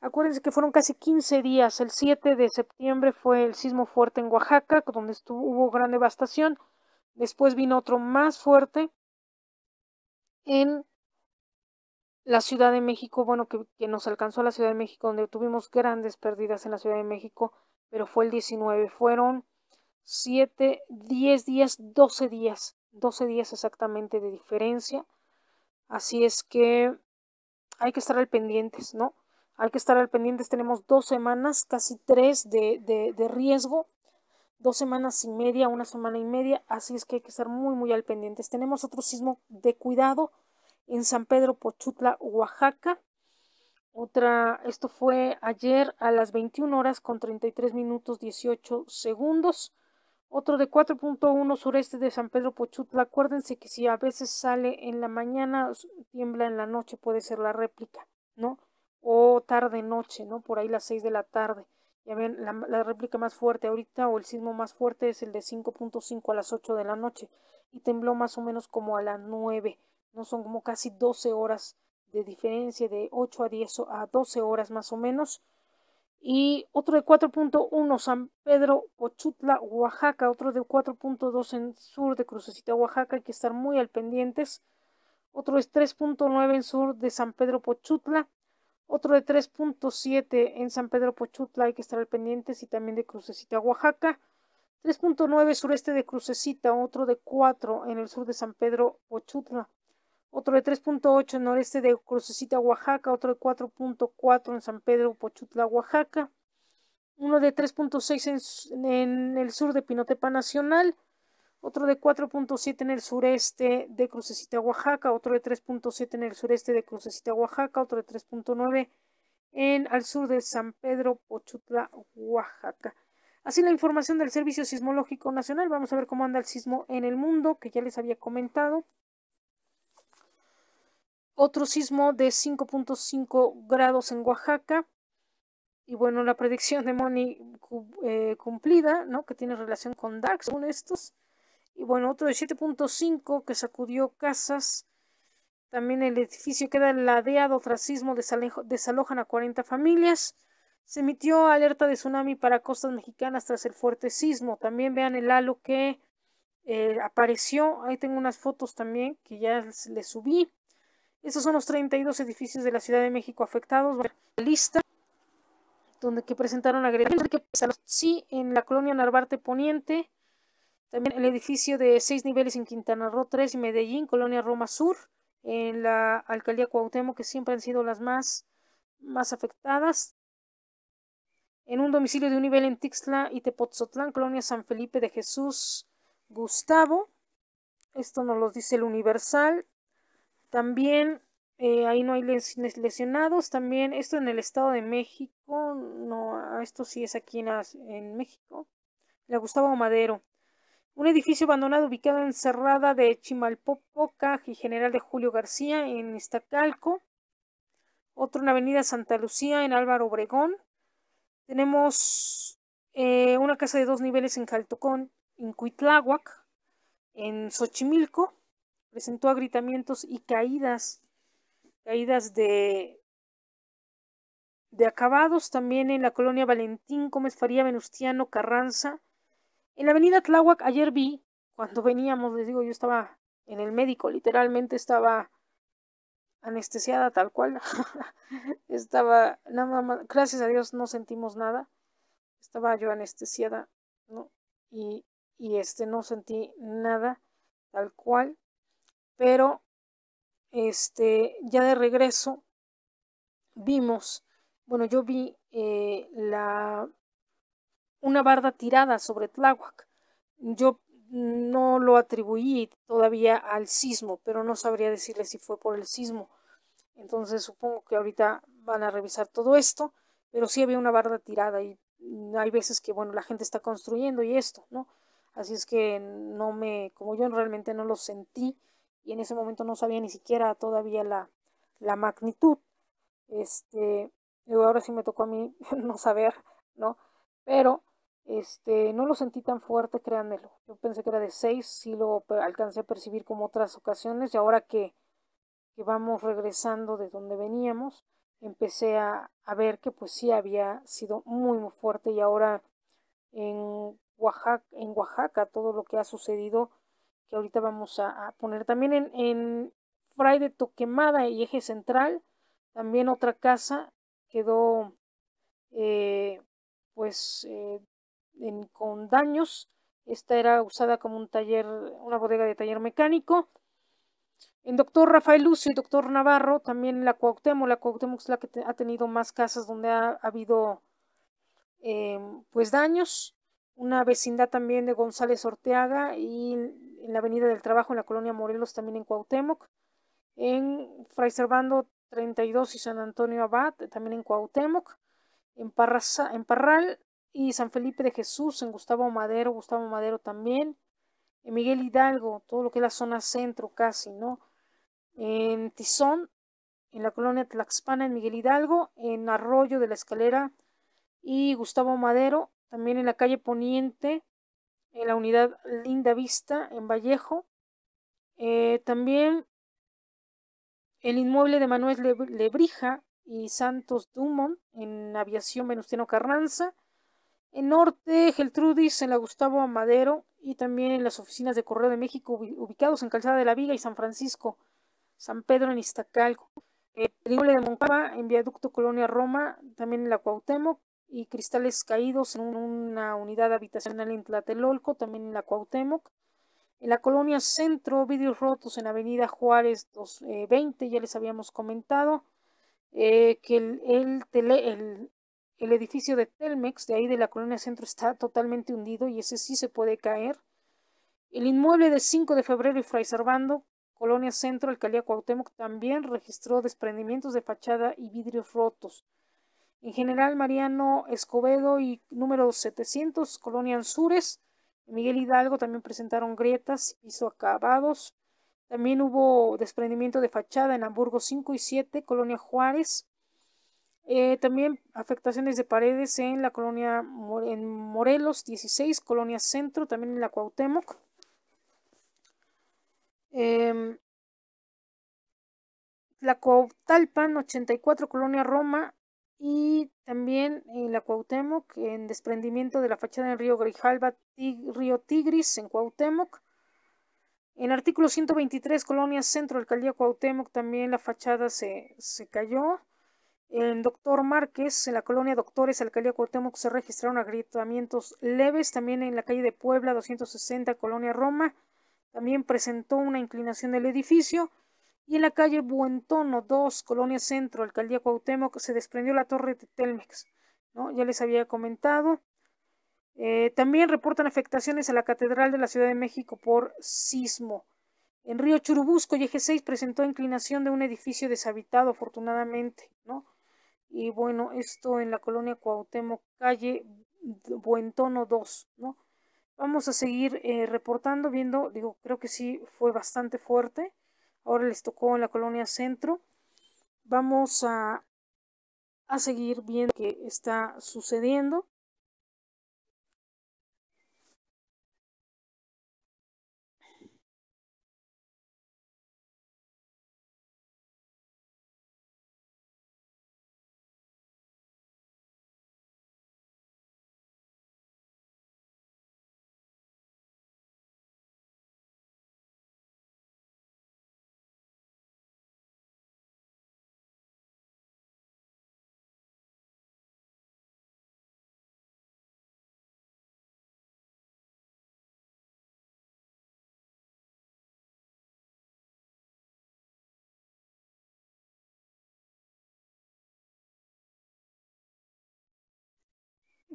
Acuérdense que fueron casi 15 días. El 7 de septiembre fue el sismo fuerte en Oaxaca, donde estuvo, hubo gran devastación. Después vino otro más fuerte en la Ciudad de México, bueno, que, nos alcanzó a la Ciudad de México, donde tuvimos grandes pérdidas en la Ciudad de México, pero fue el 19, fueron 7, 10 días, 12 días, 12 días exactamente de diferencia. Así es que hay que estar al pendientes, ¿no? Hay que estar al pendientes, tenemos dos semanas, casi tres de, de riesgo, dos semanas y media, una semana y media, así es que hay que estar muy, muy al pendientes. Tenemos otro sismo de cuidado en San Pedro Pochutla, Oaxaca. Otra, esto fue ayer a las 21 horas con 33 minutos 18 segundos. Otro de 4.1 sureste de San Pedro Pochutla. Acuérdense que si a veces sale en la mañana, tiembla en la noche, puede ser la réplica, ¿no? O tarde-noche, ¿no? Por ahí las 6 de la tarde. Ya ven, la, réplica más fuerte ahorita o el sismo más fuerte es el de 5.5 a las 8 de la noche y tembló más o menos como a las 9 no son como casi 12 horas de diferencia, de 8 a 10 a 12 horas más o menos. Y otro de 4.1 San Pedro, Pochutla, Oaxaca, otro de 4.2 en sur de Crucecita, Oaxaca, hay que estar muy al pendientes. Otro es 3.9 en sur de San Pedro Pochutla, otro de 3.7 en San Pedro Pochutla, hay que estar al pendientes y también de Crucecita, Oaxaca. 3.9 sureste de Crucecita, otro de 4 en el sur de San Pedro Pochutla otro de 3.8 en noreste de Crucecita, Oaxaca, otro de 4.4 en San Pedro Pochutla, Oaxaca, uno de 3.6 en, en, el sur de Pinotepa Nacional, otro de 4.7 en el sureste de Crucecita, Oaxaca, otro de 3.7 en el sureste de Crucecita, Oaxaca, otro de 3.9 en al sur de San Pedro Pochutla, Oaxaca. Así la información del Servicio Sismológico Nacional. Vamos a ver cómo anda el sismo en el mundo, que ya les había comentado. Otro sismo de 5.5 grados en Oaxaca. Y bueno, la predicción de Moni eh, cumplida, ¿no? Que tiene relación con DAX, según estos. Y bueno, otro de 7.5 que sacudió casas. También el edificio queda ladeado tras sismo, desalojan a 40 familias. Se emitió alerta de tsunami para costas mexicanas tras el fuerte sismo. También vean el halo que eh, apareció. Ahí tengo unas fotos también que ya les subí. Estos son los 32 edificios de la Ciudad de México afectados. a la ver Lista donde que presentaron agregados sí en la colonia Narvarte Poniente, también el edificio de seis niveles en Quintana Roo 3 y Medellín, colonia Roma Sur, en la alcaldía Cuauhtémoc que siempre han sido las más más afectadas. En un domicilio de un nivel en Tixla y Tepotzotlán, colonia San Felipe de Jesús Gustavo. Esto nos lo dice el Universal. También eh, ahí no hay lesionados. También esto en el Estado de México. No, ah, esto sí es aquí en, en México. La Gustavo Madero. Un edificio abandonado ubicado en Cerrada de Chimalpopoca y General de Julio García en Iztacalco. Otro en Avenida Santa Lucía en Álvaro Obregón. Tenemos eh, una casa de dos niveles en Jaltocón, en Cuitláhuac, en Xochimilco presentó gritamientos y caídas, caídas de, de acabados también en la colonia Valentín Gómez Faría Venustiano Carranza. En la avenida Tláhuac ayer vi, cuando veníamos, les digo, yo estaba en el médico, literalmente estaba anestesiada tal cual. estaba nada más, gracias a Dios no sentimos nada. Estaba yo anestesiada, ¿no? Y, y este no sentí nada tal cual. Pero este, ya de regreso vimos, bueno, yo vi eh, la, una barda tirada sobre Tláhuac. Yo no lo atribuí todavía al sismo, pero no sabría decirle si fue por el sismo. Entonces supongo que ahorita van a revisar todo esto, pero sí había una barda tirada y hay veces que, bueno, la gente está construyendo y esto, ¿no? Así es que no me, como yo realmente no lo sentí, y en ese momento no sabía ni siquiera todavía la, la magnitud. Este, ahora sí me tocó a mí no saber, ¿no? Pero este, no lo sentí tan fuerte, créanmelo. Yo pensé que era de seis, sí lo alcancé a percibir como otras ocasiones y ahora que, vamos regresando de donde veníamos, empecé a, a, ver que pues sí había sido muy, muy fuerte y ahora en Oaxaca, en Oaxaca todo lo que ha sucedido que ahorita vamos a, poner también en, en Fray de Toquemada y Eje Central, también otra casa quedó eh, pues eh, con daños. Esta era usada como un taller, una bodega de taller mecánico. En doctor Rafael Lucio y doctor Navarro, también en la Cuauhtémoc, la Cuauhtémoc es la que ha tenido más casas donde ha, habido eh, pues daños una vecindad también de González Orteaga y en la Avenida del Trabajo en la colonia Morelos también en Cuauhtémoc, en Fray 32 y San Antonio Abad también en Cuauhtémoc, en, en Parral y San Felipe de Jesús en Gustavo Madero, Gustavo Madero también, en Miguel Hidalgo, todo lo que es la zona centro casi, ¿no? En Tizón, en la colonia Tlaxpana en Miguel Hidalgo, en Arroyo de la Escalera y Gustavo Madero también en la calle Poniente, en la unidad Linda Vista, en Vallejo. Eh, también el inmueble de Manuel Lebrija y Santos Dumont, en Aviación Venustiano Carranza. En Norte, Geltrudis, en la Gustavo Amadero y también en las oficinas de Correo de México ubicados en Calzada de la Viga y San Francisco, San Pedro en Iztacalco. Eh, el inmueble de Moncaba, en Viaducto Colonia Roma, también en la Cuauhtémoc, y cristales caídos en una unidad habitacional en Tlatelolco, también en la Cuauhtémoc. En la colonia Centro, vidrios rotos en Avenida Juárez 220, eh, ya les habíamos comentado eh, que el, el, edificio de Telmex, de ahí de la colonia Centro, está totalmente hundido y ese sí se puede caer. El inmueble de 5 de febrero y Fray Servando, colonia Centro, alcaldía Cuauhtémoc, también registró desprendimientos de fachada y vidrios rotos en General Mariano Escobedo y número 700, Colonia Anzures. Miguel Hidalgo también presentaron grietas y piso acabados. También hubo desprendimiento de fachada en Hamburgo 5 y 7, Colonia Juárez. Eh, también afectaciones de paredes en la colonia en Morelos 16, Colonia Centro, también en la Cuauhtémoc. la Cuautalpan 84, Colonia Roma, y también en la Cuauhtémoc, en desprendimiento de la fachada del río Grijalva, río Tigris, en Cuauhtémoc. En artículo 123, Colonia Centro, Alcaldía Cuauhtémoc, también la fachada se, se cayó. En Doctor Márquez, en la colonia Doctores, Alcaldía Cuauhtémoc, se registraron agrietamientos leves. También en la calle de Puebla, 260, Colonia Roma, también presentó una inclinación del edificio y en la calle Buentono 2, Colonia Centro, Alcaldía Cuauhtémoc, se desprendió la torre de Telmex, ¿no? Ya les había comentado. Eh, también reportan afectaciones a la Catedral de la Ciudad de México por sismo. En Río Churubusco y Eje 6 presentó inclinación de un edificio deshabitado, afortunadamente, ¿no? Y bueno, esto en la colonia Cuauhtémoc, calle Buentono 2, ¿no? Vamos a seguir eh, reportando, viendo, digo, creo que sí fue bastante fuerte. Ahora les tocó en la colonia centro. Vamos a, a seguir viendo qué está sucediendo.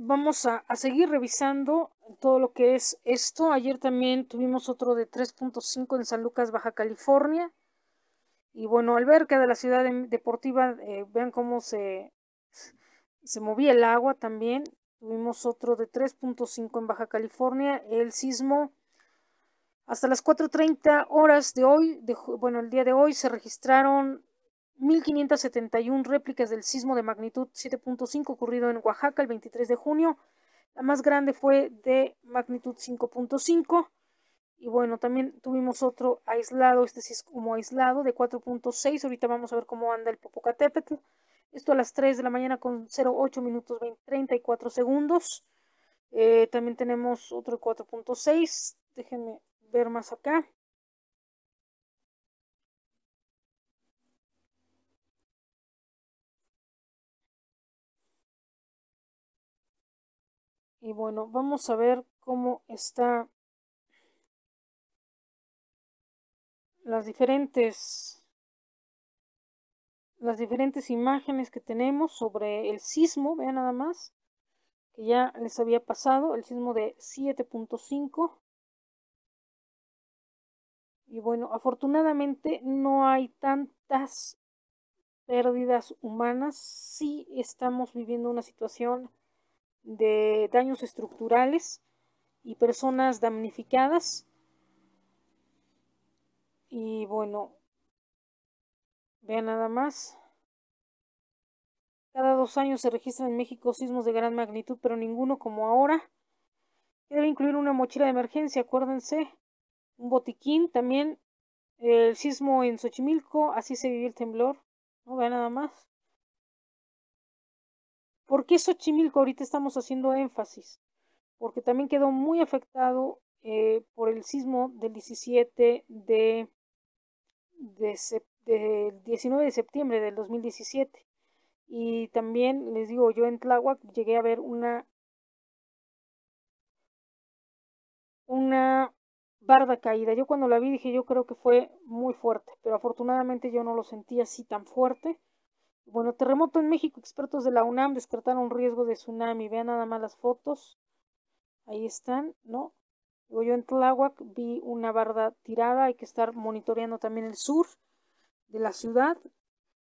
vamos a, seguir revisando todo lo que es esto. Ayer también tuvimos otro de 3.5 en San Lucas, Baja California. Y bueno, al que de la ciudad deportiva, eh, vean cómo se, se movía el agua también. Tuvimos otro de 3.5 en Baja California. El sismo hasta las 4.30 horas de hoy, de, bueno, el día de hoy se registraron 1.571 réplicas del sismo de magnitud 7.5 ocurrido en Oaxaca el 23 de junio. La más grande fue de magnitud 5.5. Y bueno, también tuvimos otro aislado, este sí como aislado, de 4.6. Ahorita vamos a ver cómo anda el Popocatépetl. Esto a las 3 de la mañana con 08 minutos 34 segundos. Eh, también tenemos otro de 4.6. Déjenme ver más acá. Y bueno, vamos a ver cómo está las diferentes las diferentes imágenes que tenemos sobre el sismo, vean nada más, que ya les había pasado, el sismo de 7.5. Y bueno, afortunadamente no hay tantas pérdidas humanas, sí estamos viviendo una situación de daños estructurales y personas damnificadas. Y bueno, vean nada más. Cada dos años se registran en México sismos de gran magnitud, pero ninguno como ahora. Debe incluir una mochila de emergencia, acuérdense. Un botiquín también. El sismo en Xochimilco, así se vivió el temblor. No vean nada más. ¿Por qué Xochimilco ahorita estamos haciendo énfasis? Porque también quedó muy afectado eh, por el sismo del 17 de, de, 19 de septiembre del 2017. Y también les digo, yo en Tláhuac llegué a ver una una barda caída. Yo cuando la vi dije, yo creo que fue muy fuerte, pero afortunadamente yo no lo sentí así tan fuerte. Bueno, terremoto en México. Expertos de la UNAM descartaron riesgo de tsunami. Vean nada más las fotos. Ahí están, ¿no? Digo, yo en Tláhuac vi una barda tirada. Hay que estar monitoreando también el sur de la ciudad.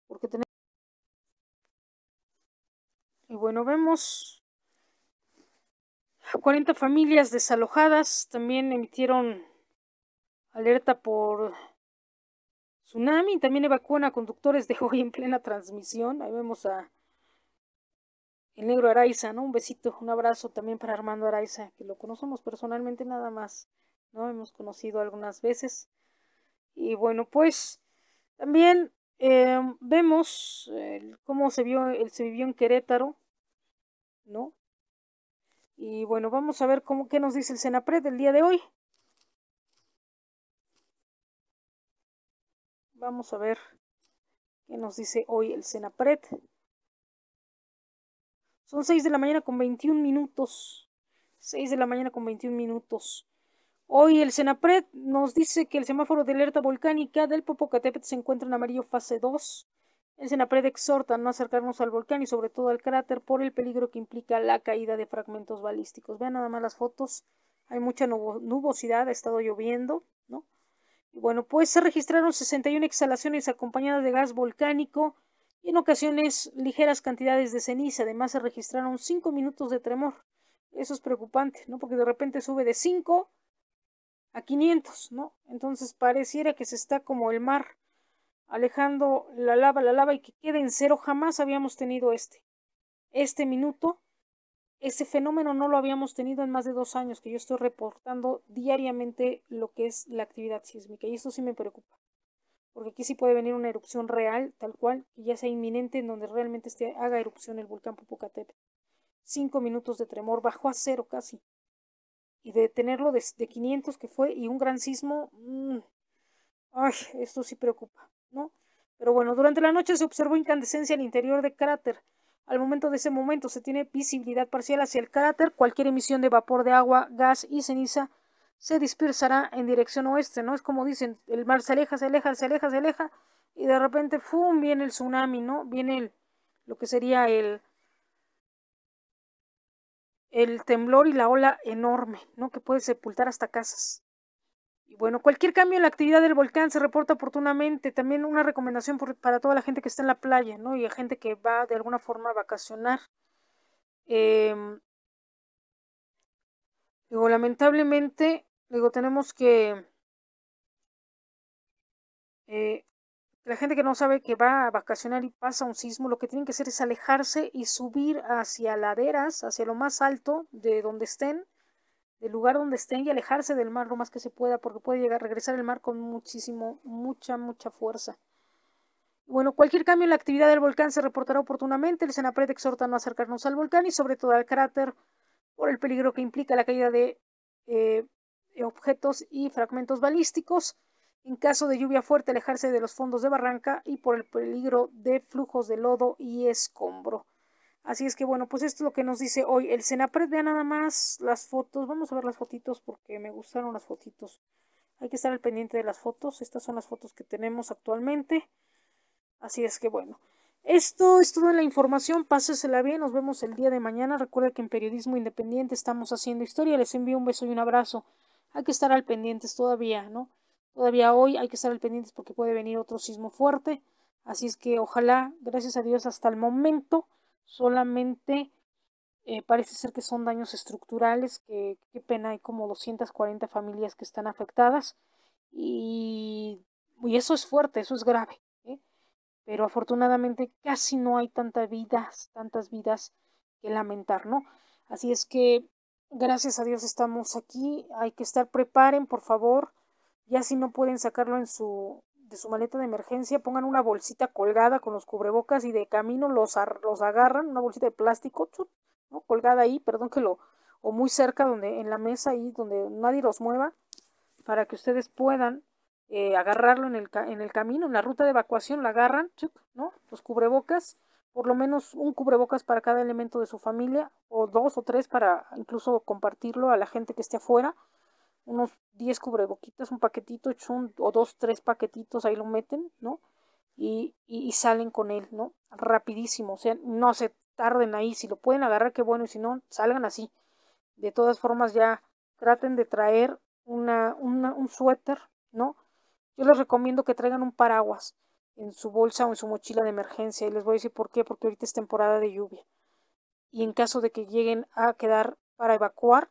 Porque tenemos. Y bueno, vemos 40 familias desalojadas. También emitieron alerta por Tsunami también evacúan a conductores de hoy en plena transmisión. Ahí vemos a el negro Araiza, ¿no? Un besito, un abrazo también para Armando Araiza, que lo conocemos personalmente nada más, ¿no? Hemos conocido algunas veces. Y bueno, pues también em, vemos cómo se, vio, el se vivió en Querétaro, ¿no? Y bueno, vamos a ver cómo, qué nos dice el Senapred del día de hoy. Vamos a ver qué nos dice hoy el CENAPRED. Son 6 de la mañana con 21 minutos. 6 de la mañana con 21 minutos. Hoy el CENAPRED nos dice que el semáforo de alerta volcánica del Popocatépetl se encuentra en amarillo fase 2. El Senapred exhorta a no acercarnos al volcán y sobre todo al cráter por el peligro que implica la caída de fragmentos balísticos. Vean nada más las fotos. Hay mucha nubosidad, ha estado lloviendo, ¿no? bueno, pues se registraron 61 exhalaciones acompañadas de gas volcánico y en ocasiones ligeras cantidades de ceniza. Además se registraron 5 minutos de tremor. Eso es preocupante, ¿no? Porque de repente sube de 5 a 500, ¿no? Entonces pareciera que se está como el mar alejando la lava, la lava y que quede en cero. Jamás habíamos tenido este, este minuto ese fenómeno no lo habíamos tenido en más de dos años, que yo estoy reportando diariamente lo que es la actividad sísmica, y esto sí me preocupa, porque aquí sí puede venir una erupción real, tal cual, que ya sea inminente, en donde realmente haga erupción el volcán Popocatépetl. Cinco minutos de tremor, bajó a cero casi, y de tenerlo de, quinientos 500 que fue, y un gran sismo, mm, ay, esto sí preocupa, ¿no? Pero bueno, durante la noche se observó incandescencia al interior del cráter, al momento de ese momento se tiene visibilidad parcial hacia el cráter. Cualquier emisión de vapor de agua, gas y ceniza se dispersará en dirección oeste, ¿no? Es como dicen, el mar se aleja, se aleja, se aleja, se aleja y de repente, ¡fum!, viene el tsunami, ¿no? Viene lo que sería el, el temblor y la ola enorme, ¿no? Que puede sepultar hasta casas bueno, cualquier cambio en la actividad del volcán se reporta oportunamente. También una recomendación para toda la gente que está en la playa, ¿no? Y a gente que va de alguna forma a vacacionar. Em, lamentablemente, luego tenemos que... Eh, la gente que no sabe que va a vacacionar y pasa un sismo, lo que tienen que hacer es alejarse y subir hacia laderas, hacia lo más alto de donde estén, del lugar donde estén y alejarse del mar lo más que se pueda, porque puede llegar a regresar el mar con muchísimo, mucha, mucha fuerza. Bueno, cualquier cambio en la actividad del volcán se reportará oportunamente. El Senapred exhorta a no acercarnos al volcán y sobre todo al cráter por el peligro que implica la caída de eh, objetos y fragmentos balísticos. En caso de lluvia fuerte, alejarse de los fondos de barranca y por el peligro de flujos de lodo y escombro. Así es que bueno, pues esto es lo que nos dice hoy el Senapred. Vean nada más las fotos. Vamos a ver las fotitos porque me gustaron las fotitos. Hay que estar al pendiente de las fotos. Estas son las fotos que tenemos actualmente. Así es que bueno. Esto es toda la información. Pásesela bien. Nos vemos el día de mañana. Recuerda que en Periodismo Independiente estamos haciendo historia. Les envío un beso y un abrazo. Hay que estar al pendiente todavía, ¿no? Todavía hoy hay que estar al pendiente porque puede venir otro sismo fuerte. Así es que ojalá, gracias a Dios, hasta el momento solamente eh, parece ser que son daños estructurales, que qué pena, hay como 240 familias que están afectadas y, y eso es fuerte, eso es grave. ¿eh? Pero afortunadamente casi no hay tantas vidas, tantas vidas que lamentar, ¿no? Así es que gracias a Dios estamos aquí, hay que estar, preparen por favor, ya si no pueden sacarlo en su, de su maleta de emergencia pongan una bolsita colgada con los cubrebocas y de camino los, los agarran, una bolsita de plástico, chut, ¿no? colgada ahí, perdón que lo, o muy cerca donde, en la mesa ahí donde nadie los mueva, para que ustedes puedan eh, agarrarlo en el, en el camino, en la ruta de evacuación, la agarran, chut, ¿no? Los cubrebocas, por lo menos un cubrebocas para cada elemento de su familia, o dos o tres para incluso compartirlo a la gente que esté afuera unos 10 cubreboquitas, un paquetito, o dos, tres paquetitos, ahí lo meten, ¿no? Y, y, salen con él, ¿no? Rapidísimo, o sea, no se tarden ahí, si lo pueden agarrar, qué bueno, y si no, salgan así. De todas formas, ya traten de traer una, una, un suéter, ¿no? Yo les recomiendo que traigan un paraguas en su bolsa o en su mochila de emergencia, y les voy a decir por qué, porque ahorita es temporada de lluvia. Y en caso de que lleguen a quedar para evacuar,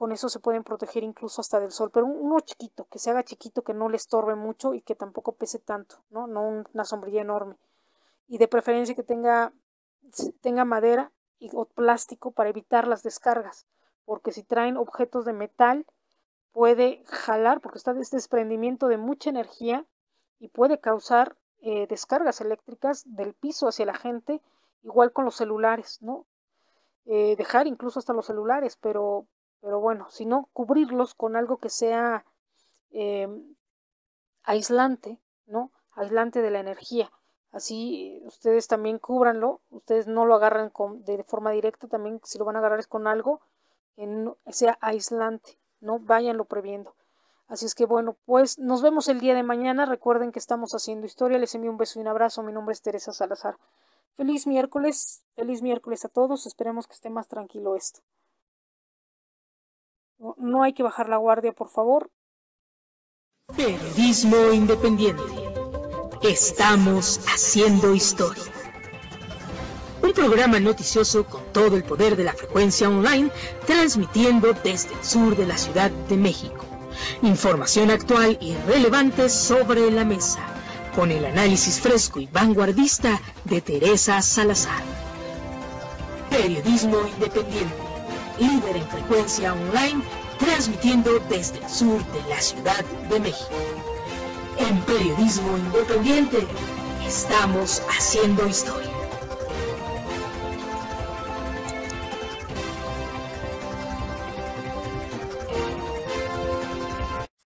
con eso se pueden proteger incluso hasta del sol, pero uno chiquito, que se haga chiquito, que no le estorbe mucho y que tampoco pese tanto, ¿no? No una sombrilla enorme. Y de preferencia que tenga, tenga madera y, o plástico para evitar las descargas, porque si traen objetos de metal puede jalar, porque está este desprendimiento de mucha energía y puede causar eh, descargas eléctricas del piso hacia la gente, igual con los celulares, ¿no? Eh, dejar incluso hasta los celulares, pero pero bueno, si no, cubrirlos con algo que sea em, aislante, ¿no? Aislante de la energía. Así eh, ustedes también cúbranlo, ustedes no lo agarran de forma directa, también si lo van a agarrar es con algo que sea aislante, ¿no? Váyanlo previendo. Así es que bueno, pues nos vemos el día de mañana. Recuerden que estamos haciendo historia. Les envío un beso y un abrazo. Mi nombre es Teresa Salazar. Feliz miércoles, feliz miércoles a todos. Esperemos que esté más tranquilo esto. No hay que bajar la guardia, por favor. Periodismo independiente. Estamos haciendo historia. Un programa noticioso con todo el poder de la frecuencia online, transmitiendo desde el sur de la Ciudad de México. Información actual y relevante sobre la mesa, con el análisis fresco y vanguardista de Teresa Salazar. Periodismo independiente líder en frecuencia online, transmitiendo desde el sur de la Ciudad de México. En periodismo independiente, estamos haciendo historia.